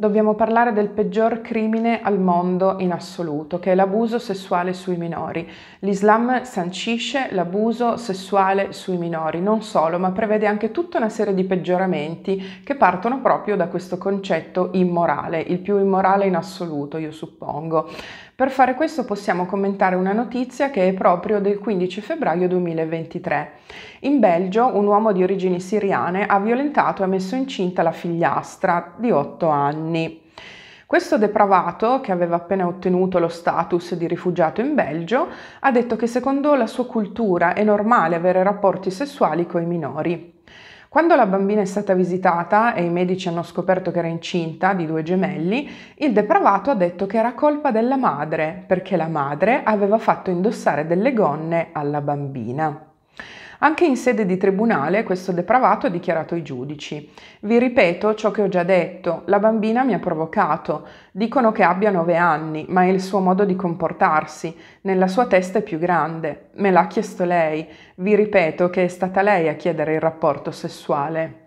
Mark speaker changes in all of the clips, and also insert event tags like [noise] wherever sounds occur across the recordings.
Speaker 1: dobbiamo parlare del peggior crimine al mondo in assoluto, che è l'abuso sessuale sui minori. L'Islam sancisce l'abuso sessuale sui minori, non solo, ma prevede anche tutta una serie di peggioramenti che partono proprio da questo concetto immorale, il più immorale in assoluto, io suppongo. Per fare questo possiamo commentare una notizia che è proprio del 15 febbraio 2023. In Belgio un uomo di origini siriane ha violentato e messo incinta la figliastra di 8 anni. Questo depravato, che aveva appena ottenuto lo status di rifugiato in Belgio, ha detto che secondo la sua cultura è normale avere rapporti sessuali con i minori. Quando la bambina è stata visitata e i medici hanno scoperto che era incinta di due gemelli, il depravato ha detto che era colpa della madre, perché la madre aveva fatto indossare delle gonne alla bambina. Anche in sede di tribunale questo depravato ha dichiarato ai giudici. Vi ripeto ciò che ho già detto, la bambina mi ha provocato, dicono che abbia nove anni, ma è il suo modo di comportarsi, nella sua testa è più grande, me l'ha chiesto lei, vi ripeto che è stata lei a chiedere il rapporto sessuale.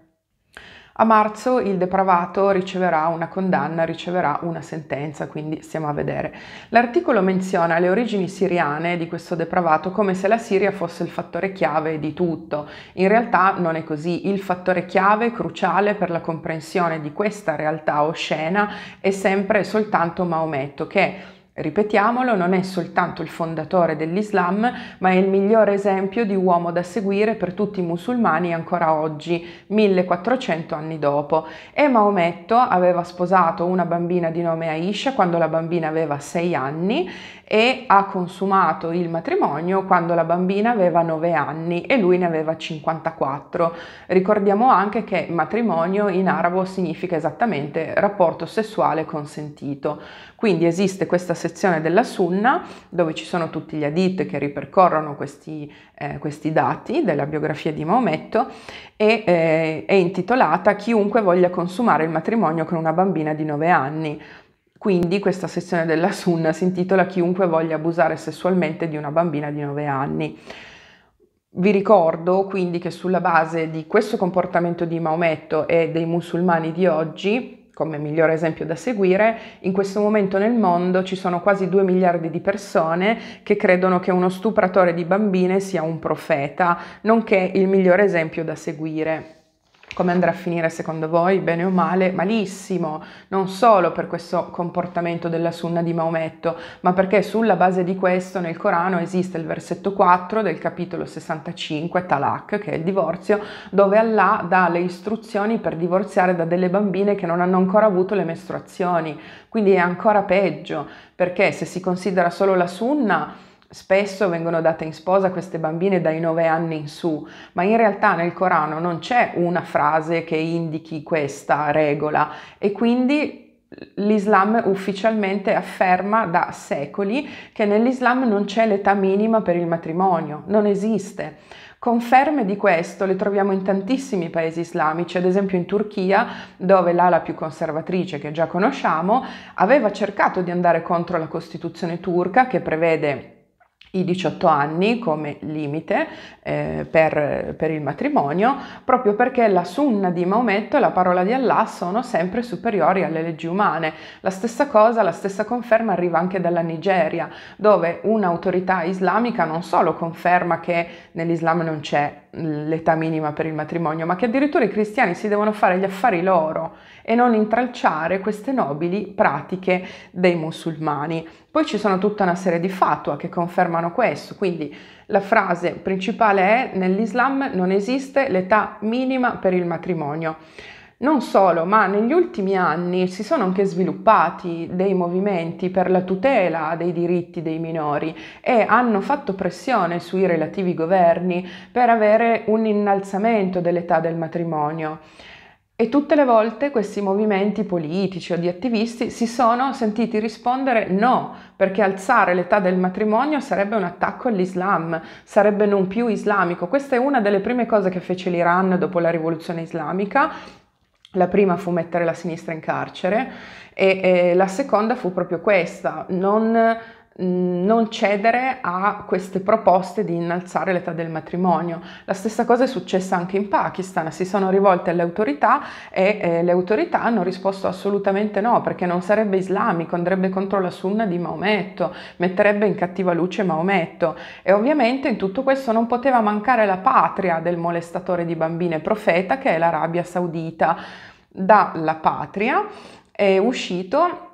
Speaker 1: A marzo il depravato riceverà una condanna, riceverà una sentenza, quindi stiamo a vedere. L'articolo menziona le origini siriane di questo depravato come se la Siria fosse il fattore chiave di tutto. In realtà non è così, il fattore chiave cruciale per la comprensione di questa realtà oscena è sempre e soltanto Maometto che Ripetiamolo, non è soltanto il fondatore dell'Islam, ma è il migliore esempio di uomo da seguire per tutti i musulmani ancora oggi, 1400 anni dopo. E Maometto aveva sposato una bambina di nome Aisha quando la bambina aveva 6 anni e ha consumato il matrimonio quando la bambina aveva 9 anni e lui ne aveva 54. Ricordiamo anche che matrimonio in arabo significa esattamente rapporto sessuale consentito. Quindi esiste questa sezione della Sunna dove ci sono tutti gli hadith che ripercorrono questi, eh, questi dati della biografia di Maometto e eh, è intitolata Chiunque voglia consumare il matrimonio con una bambina di 9 anni. Quindi questa sezione della Sunna si intitola Chiunque voglia abusare sessualmente di una bambina di 9 anni. Vi ricordo quindi che sulla base di questo comportamento di Maometto e dei musulmani di oggi come miglior esempio da seguire, in questo momento nel mondo ci sono quasi 2 miliardi di persone che credono che uno stupratore di bambine sia un profeta, nonché il migliore esempio da seguire. Come andrà a finire secondo voi? Bene o male? Malissimo, non solo per questo comportamento della sunna di Maometto, ma perché sulla base di questo nel Corano esiste il versetto 4 del capitolo 65, Talak, che è il divorzio, dove Allah dà le istruzioni per divorziare da delle bambine che non hanno ancora avuto le mestruazioni. Quindi è ancora peggio, perché se si considera solo la sunna, Spesso vengono date in sposa queste bambine dai 9 anni in su, ma in realtà nel Corano non c'è una frase che indichi questa regola e quindi l'Islam ufficialmente afferma da secoli che nell'Islam non c'è l'età minima per il matrimonio, non esiste. Conferme di questo le troviamo in tantissimi paesi islamici, ad esempio in Turchia, dove l'ala più conservatrice che già conosciamo aveva cercato di andare contro la Costituzione turca che prevede i 18 anni come limite eh, per, per, il matrimonio, proprio perché la sunna di Maometto e la parola di Allah sono sempre superiori alle leggi umane. La stessa cosa, la stessa conferma arriva anche dalla Nigeria, dove un'autorità islamica non solo conferma che nell'Islam non c'è l'età minima per il matrimonio, ma che addirittura i cristiani si devono fare gli affari loro e non intralciare queste nobili pratiche dei musulmani. Poi ci sono tutta una serie di fatua che confermano questo, quindi la frase principale è nell'Islam non esiste l'età minima per il matrimonio. Non solo, ma negli ultimi anni si sono anche sviluppati dei movimenti per la tutela dei diritti dei minori e hanno fatto pressione sui relativi governi per avere un innalzamento dell'età del matrimonio. E tutte le volte questi movimenti politici o di attivisti si sono sentiti rispondere no, perché alzare l'età del matrimonio sarebbe un attacco all'Islam, sarebbe non più islamico. Questa è una delle prime cose che fece l'Iran dopo la rivoluzione islamica la prima fu mettere la sinistra in carcere e, e la seconda fu proprio questa, non non cedere a queste proposte di innalzare l'età del matrimonio. La stessa cosa è successa anche in Pakistan, si sono rivolte alle autorità e eh, le autorità hanno risposto assolutamente no, perché non sarebbe islamico, andrebbe contro la sunna di Maometto, metterebbe in cattiva luce Maometto e ovviamente in tutto questo non poteva mancare la patria del molestatore di bambine profeta che è l'Arabia Saudita. Dalla patria è uscito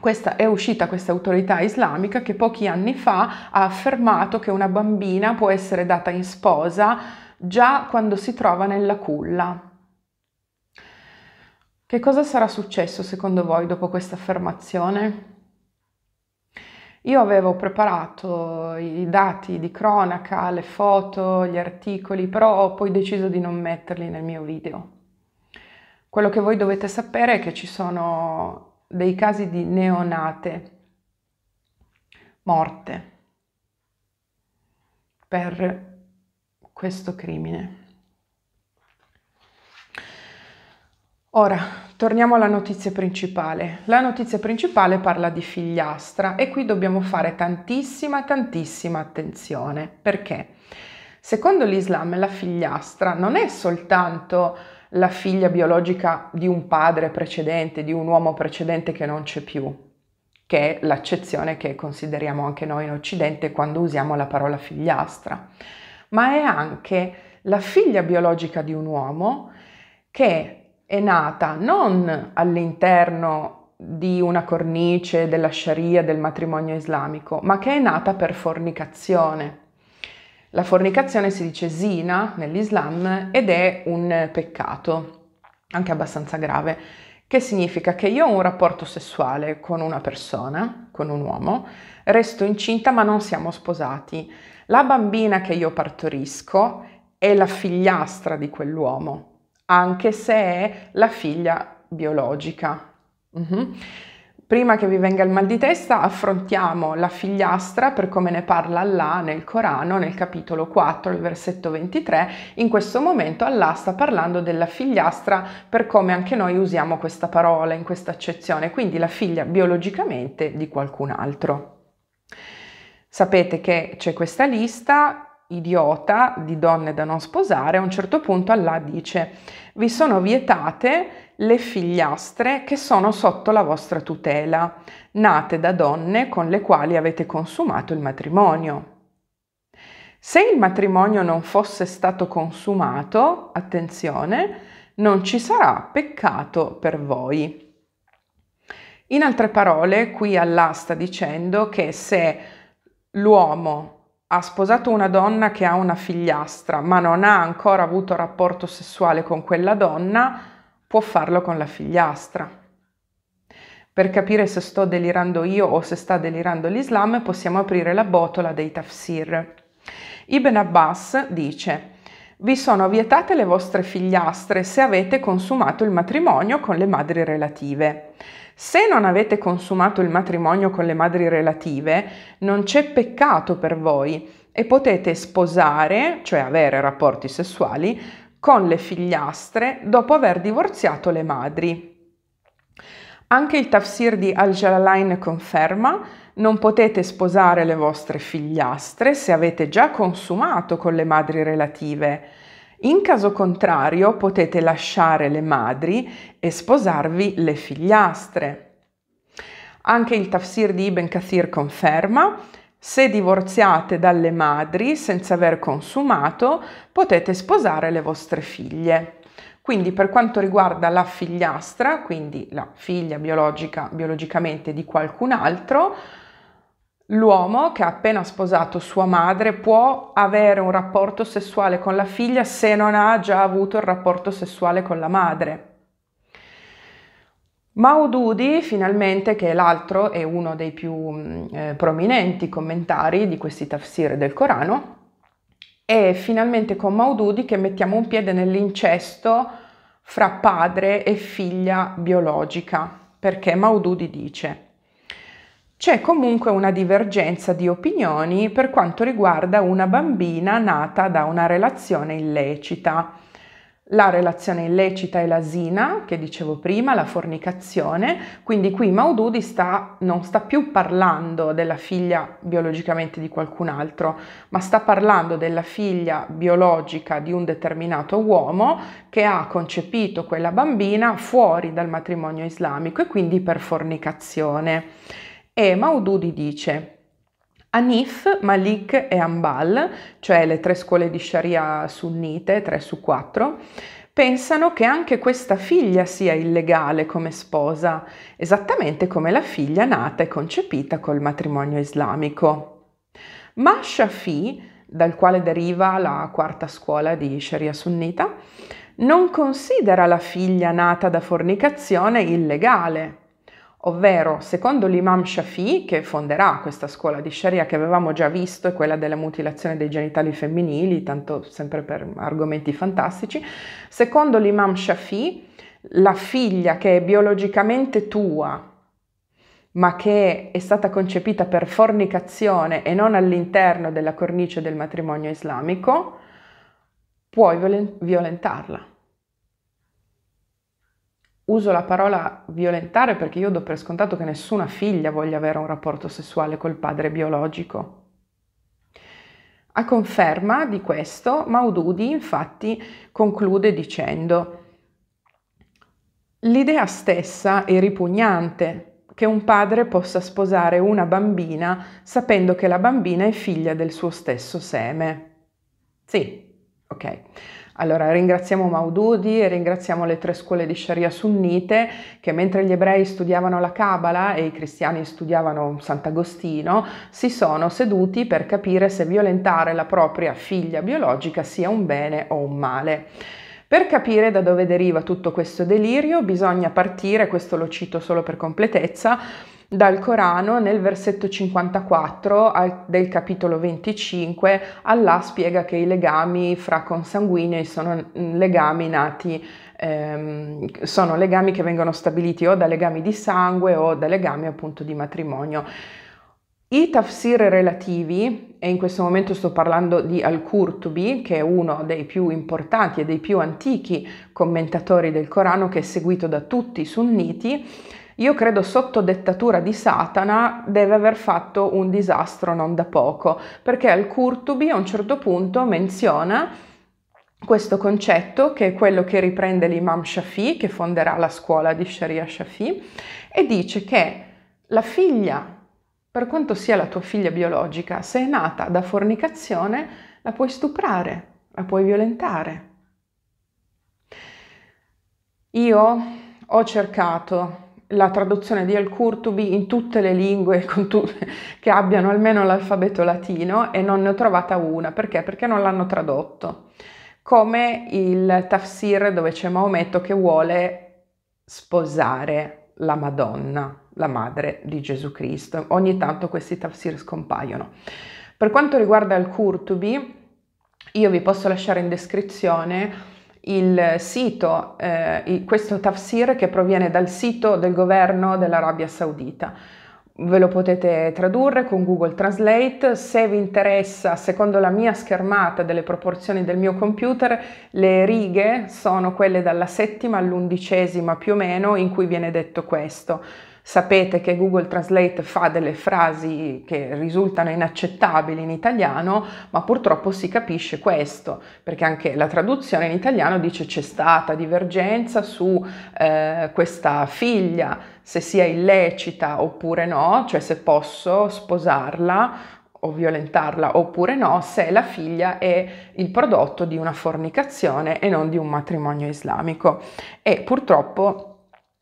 Speaker 1: questa è uscita questa autorità islamica che pochi anni fa ha affermato che una bambina può essere data in sposa già quando si trova nella culla. Che cosa sarà successo secondo voi dopo questa affermazione? Io avevo preparato i dati di cronaca, le foto, gli articoli, però ho poi deciso di non metterli nel mio video. Quello che voi dovete sapere è che ci sono dei casi di neonate morte per questo crimine. Ora, torniamo alla notizia principale. La notizia principale parla di figliastra e qui dobbiamo fare tantissima, tantissima attenzione perché secondo l'Islam la figliastra non è soltanto la figlia biologica di un padre precedente, di un uomo precedente che non c'è più, che è l'accezione che consideriamo anche noi in Occidente quando usiamo la parola figliastra, ma è anche la figlia biologica di un uomo che è nata non all'interno di una cornice della sharia del matrimonio islamico, ma che è nata per fornicazione la fornicazione si dice zina nell'Islam ed è un peccato, anche abbastanza grave, che significa che io ho un rapporto sessuale con una persona, con un uomo, resto incinta ma non siamo sposati. La bambina che io partorisco è la figliastra di quell'uomo, anche se è la figlia biologica. Mm-hmm. Prima che vi venga il mal di testa affrontiamo la figliastra per come ne parla Allah nel Corano nel capitolo 4, il versetto 23. In questo momento Allah sta parlando della figliastra per come anche noi usiamo questa parola in questa accezione, quindi la figlia biologicamente di qualcun altro. Sapete che c'è questa lista idiota di donne da non sposare, a un certo punto Allah dice vi sono vietate le figliastre che sono sotto la vostra tutela, nate da donne con le quali avete consumato il matrimonio. Se il matrimonio non fosse stato consumato, attenzione, non ci sarà peccato per voi. In altre parole, qui Allah sta dicendo che se l'uomo ha sposato una donna che ha una figliastra, ma non ha ancora avuto rapporto sessuale con quella donna, può farlo con la figliastra. Per capire se sto delirando io o se sta delirando l'Islam possiamo aprire la botola dei tafsir. Ibn Abbas dice vi sono vietate le vostre figliastre se avete consumato il matrimonio con le madri relative. Se non avete consumato il matrimonio con le madri relative, non c'è peccato per voi e potete sposare, cioè avere rapporti sessuali, con le figliastre dopo aver divorziato le madri. Anche il tafsir di Al-Jalalain conferma non potete sposare le vostre figliastre se avete già consumato con le madri relative. In caso contrario potete lasciare le madri e sposarvi le figliastre. Anche il tafsir di Ibn Kathir conferma se divorziate dalle madri senza aver consumato potete sposare le vostre figlie. Quindi per quanto riguarda la figliastra, quindi la figlia biologica biologicamente di qualcun altro, L'uomo che ha appena sposato sua madre può avere un rapporto sessuale con la figlia se non ha già avuto il rapporto sessuale con la madre. Maududi, finalmente, che è l'altro e uno dei più mm, eh, prominenti commentari di questi tafsir del Corano, e finalmente con Maududi che mettiamo un piede nell'incesto fra padre e figlia biologica, perché Maududi dice c'è comunque una divergenza di opinioni per quanto riguarda una bambina nata da una relazione illecita la relazione illecita è l'asina, che dicevo prima, la fornicazione, quindi qui Maududi sta, non sta più parlando della figlia biologicamente di qualcun altro, ma sta parlando della figlia biologica di un determinato uomo che ha concepito quella bambina fuori dal matrimonio islamico e quindi per fornicazione. E Maududi dice, Hanif, Malik e Ambal, cioè le tre scuole di Sharia sunnite, 3 su 4, pensano che anche questa figlia sia illegale come sposa, esattamente come la figlia nata e concepita col matrimonio islamico. Ma Shafi, dal quale deriva la quarta scuola di Sharia sunnita, non considera la figlia nata da fornicazione illegale Ovvero, secondo l'imam Shafi, che fonderà questa scuola di Sharia che avevamo già visto, è quella della mutilazione dei genitali femminili, tanto sempre per argomenti fantastici, secondo l'imam Shafi, la figlia che è biologicamente tua, ma che è stata concepita per fornicazione e non all'interno della cornice del matrimonio islamico, puoi violentarla uso la parola violentare perché io do per scontato che nessuna figlia voglia avere un rapporto sessuale col padre biologico. A conferma di questo, Maududi infatti conclude dicendo L'idea stessa è ripugnante che un padre possa sposare una bambina sapendo che la bambina è figlia del suo stesso seme. Sì, ok. Allora ringraziamo Maududi e ringraziamo le tre scuole di Sharia sunnite che mentre gli ebrei studiavano la Kabbalah e i cristiani studiavano Sant'Agostino, si sono seduti per capire se violentare la propria figlia biologica sia un bene o un male. Per capire da dove deriva tutto questo delirio bisogna partire, questo lo cito solo per completezza, dal Corano nel versetto 54 al, del capitolo 25 Allah spiega che i legami fra consanguinei sono legami nati ehm, sono legami che vengono stabiliti o da legami di sangue o da legami appunto di matrimonio i tafsir relativi, e in questo momento sto parlando di Al-Qurtubi, che è uno dei più importanti e dei più antichi commentatori del Corano, che è seguito da tutti i sunniti, io credo sotto dettatura di Satana deve aver fatto un disastro non da poco, perché Al-Qurtubi a un certo punto menziona questo concetto che è quello che riprende l'imam Shafi, che fonderà la scuola di Sharia Shafi, e dice che la figlia per quanto sia la tua figlia biologica, se è nata da fornicazione, la puoi stuprare, la puoi violentare. Io ho cercato la traduzione di al kurtubi in tutte le lingue tu- [laughs] che abbiano almeno l'alfabeto latino e non ne ho trovata una. Perché? Perché non l'hanno tradotto. Come il tafsir dove c'è Maometto che vuole sposare la Madonna la madre di Gesù Cristo. Ogni tanto questi tafsir scompaiono. Per quanto riguarda il Qurtubi, io vi posso lasciare in descrizione il sito, eh, questo tafsir che proviene dal sito del governo dell'Arabia Saudita. Ve lo potete tradurre con Google Translate. Se vi interessa, secondo la mia schermata delle proporzioni del mio computer, le righe sono quelle dalla settima all'undicesima più o meno in cui viene detto questo. Sapete che Google Translate fa delle frasi che risultano inaccettabili in italiano, ma purtroppo si capisce questo, perché anche la traduzione in italiano dice c'è stata divergenza su eh, questa figlia, se sia illecita oppure no, cioè se posso sposarla o violentarla oppure no, se la figlia è il prodotto di una fornicazione e non di un matrimonio islamico. E purtroppo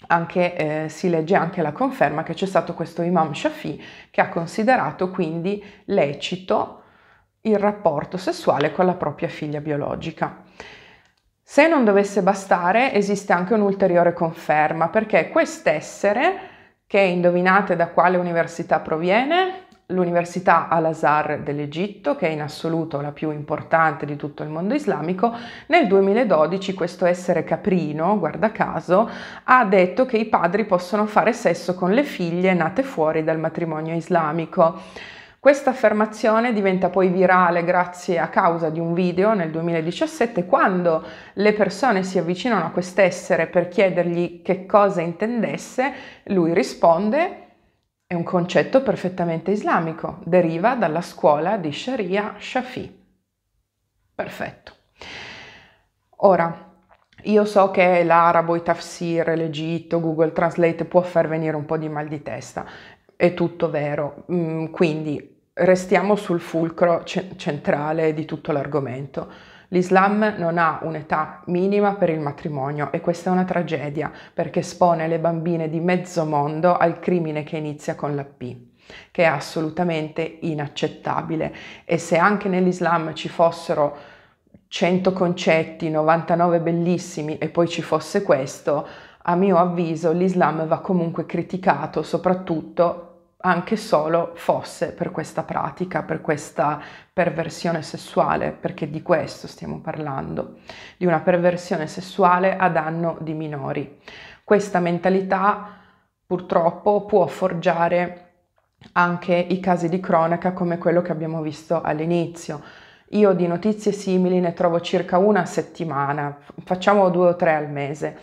Speaker 1: anche, eh, si legge anche la conferma che c'è stato questo imam Shafi che ha considerato quindi lecito il rapporto sessuale con la propria figlia biologica. Se non dovesse bastare, esiste anche un'ulteriore conferma, perché quest'essere, che indovinate da quale università proviene? l'Università Al-Azhar dell'Egitto, che è in assoluto la più importante di tutto il mondo islamico, nel 2012 questo essere caprino, guarda caso, ha detto che i padri possono fare sesso con le figlie nate fuori dal matrimonio islamico. Questa affermazione diventa poi virale grazie a causa di un video nel 2017 quando le persone si avvicinano a quest'essere per chiedergli che cosa intendesse, lui risponde è un concetto perfettamente islamico, deriva dalla scuola di Sharia Shafi. Perfetto. Ora, io so che l'arabo, i tafsir, l'Egitto, Google Translate può far venire un po' di mal di testa, è tutto vero, mm, quindi restiamo sul fulcro centrale di tutto l'argomento. L'Islam non ha un'età minima per il matrimonio e questa è una tragedia perché espone le bambine di mezzo mondo al crimine che inizia con la P che è assolutamente inaccettabile e se anche nell'Islam ci fossero 100 concetti, 99 bellissimi e poi ci fosse questo, a mio avviso l'Islam va comunque criticato soprattutto anche solo fosse per questa pratica, per questa perversione sessuale, perché di questo stiamo parlando, di una perversione sessuale a danno di minori. Questa mentalità purtroppo può forgiare anche i casi di cronaca come quello che abbiamo visto all'inizio. Io di notizie simili ne trovo circa una settimana, facciamo due o tre al mese.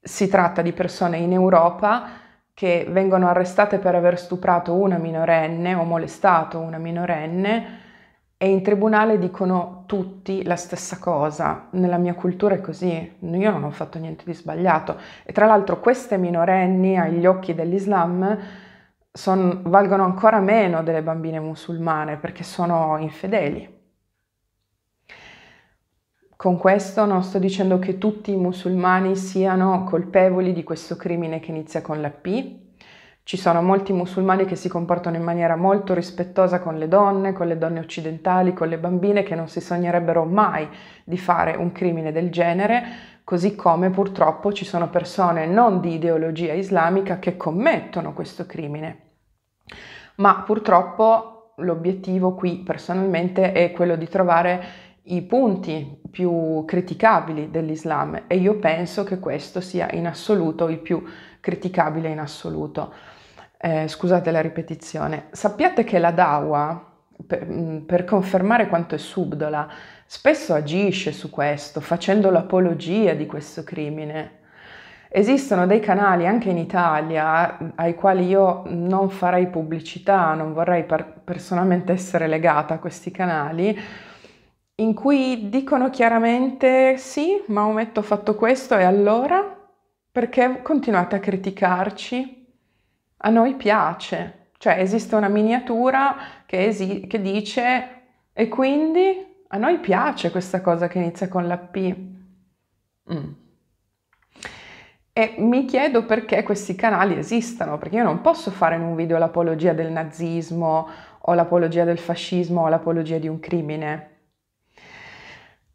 Speaker 1: Si tratta di persone in Europa che vengono arrestate per aver stuprato una minorenne o molestato una minorenne e in tribunale dicono tutti la stessa cosa. Nella mia cultura è così, io non ho fatto niente di sbagliato. E tra l'altro queste minorenni agli occhi dell'Islam son, valgono ancora meno delle bambine musulmane perché sono infedeli. Con questo non sto dicendo che tutti i musulmani siano colpevoli di questo crimine che inizia con la P. Ci sono molti musulmani che si comportano in maniera molto rispettosa con le donne, con le donne occidentali, con le bambine, che non si sognerebbero mai di fare un crimine del genere, così come purtroppo ci sono persone non di ideologia islamica che commettono questo crimine. Ma purtroppo l'obiettivo qui personalmente è quello di trovare i punti più criticabili dell'Islam e io penso che questo sia in assoluto il più criticabile in assoluto. Eh, scusate la ripetizione. Sappiate che la Dawa, per, mm, per, confermare quanto è subdola, spesso agisce su questo, facendo l'apologia di questo crimine. Esistono dei canali anche in Italia mm, ai quali io non farei pubblicità, non vorrei per, personalmente essere legata a questi canali, in cui dicono chiaramente sì, Maometto ha fatto questo e allora perché continuate a criticarci? A noi piace, cioè esiste una miniatura che, esi- che dice e quindi a noi piace questa cosa che inizia con la P. Mm. E mi chiedo perché questi canali esistano, perché io non posso fare in un video l'apologia del nazismo o l'apologia del fascismo o l'apologia di un crimine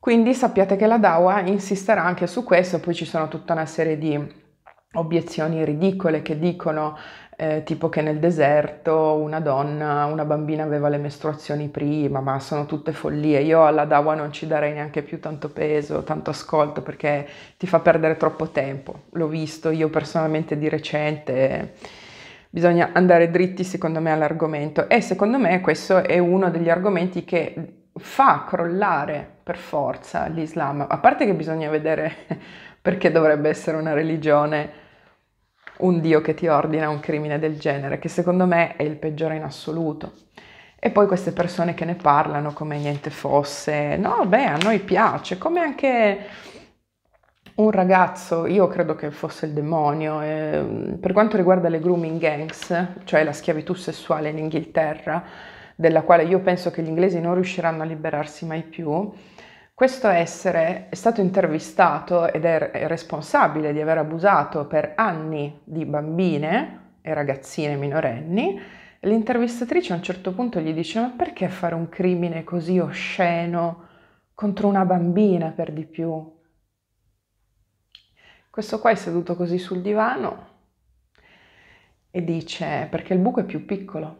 Speaker 1: quindi sappiate che la DAWA insisterà anche su questo, poi ci sono tutta una serie di obiezioni ridicole che dicono eh, tipo che nel deserto una donna, una bambina aveva le mestruazioni prima, ma sono tutte follie. Io alla Dawa non ci darei neanche più tanto peso, tanto ascolto perché ti fa perdere troppo tempo. L'ho visto io personalmente di recente. Bisogna andare dritti secondo me all'argomento e secondo me questo è uno degli argomenti che fa crollare per forza l'Islam, a parte che bisogna vedere [laughs] perché dovrebbe essere una religione un Dio che ti ordina un crimine del genere, che secondo me è il peggiore in assoluto. E poi queste persone che ne parlano come niente fosse, no, beh, a noi piace, come anche un ragazzo, io credo che fosse il demonio, eh, per quanto riguarda le grooming gangs, cioè la schiavitù sessuale in Inghilterra, della quale io penso che gli inglesi non riusciranno a liberarsi mai più, questo essere è stato intervistato ed è responsabile di aver abusato per anni di bambine e ragazzine minorenni. L'intervistatrice a un certo punto gli dice ma perché fare un crimine così osceno contro una bambina per di più? Questo qua è seduto così sul divano e dice perché il buco è più piccolo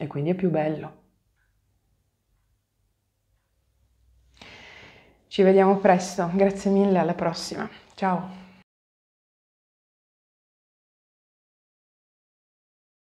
Speaker 1: e quindi è più bello. Ci vediamo presto, grazie mille, alla prossima. Ciao!